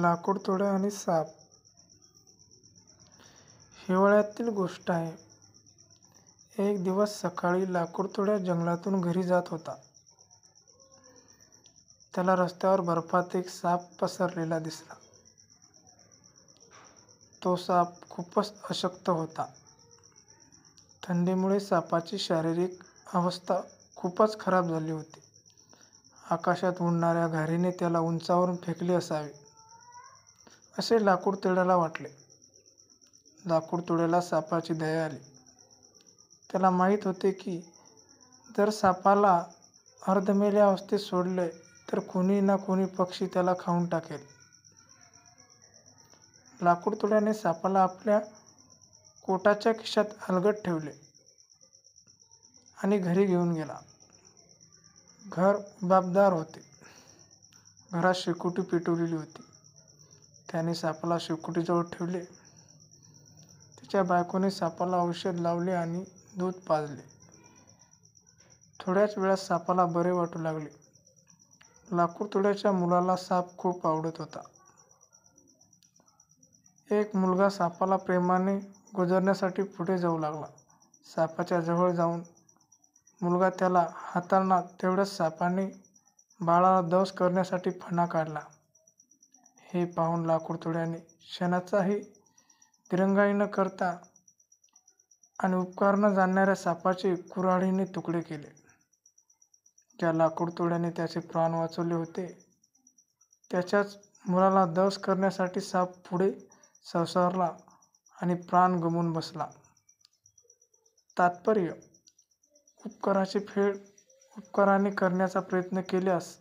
लाकूड आणि साप हिवाळ्यातील गोष्ट आहे एक दिवस सकाळी लाकूडतोड्या जंगलातून घरी जात होता त्याला रस्त्यावर बर्फात एक साप पसरलेला दिसला तो साप खूपच अशक्त होता थंडीमुळे सापाची शारीरिक अवस्था खूपच खराब झाली होती आकाशात उडणाऱ्या घारीने त्याला उंचावरून फेकले असावे असे लाकूड तिड्याला वाटले लाकूड तोड्याला सापाची दया आली त्याला माहीत होते की जर सापाला अर्धमेल्या अवस्थेत सोडले तर कोणी ना कोणी पक्षी त्याला खाऊन टाकेल लाकूड तोड्याने सापाला आपल्या कोटाच्या खिशात अलगट ठेवले आणि घरी घेऊन गेला घर बाबदार होते घरात शेकोटी पेटवलेली होती त्याने सापाला शेकोटीजवळ ठेवले तिच्या बायकोने सापाला औषध लावले आणि दूध पाजले थोड्याच वेळात सापाला बरे वाटू लागले लाकूडतोड्याच्या मुलाला साप खूप आवडत होता एक मुलगा सापाला प्रेमाने गुजरण्यासाठी पुढे जाऊ लागला सापाच्या जवळ जाऊन मुलगा त्याला हाताळणार तेवढ्याच सापाने बाळाला दंश करण्यासाठी फणा काढला हे पाहून लाकूड तोड्याने क्षणाचाही दिरंगाई न करता आणि उपकार न जाणणाऱ्या सापाचे कुऱ्हाडीने तुकडे केले ज्या लाकूड तोड्याने त्याचे प्राण वाचवले होते त्याच्याच मुलाला दस करण्यासाठी साप पुढे संसारला आणि प्राण गमून बसला तात्पर्य उपकाराची फेड उपकाराने करण्याचा प्रयत्न केल्यास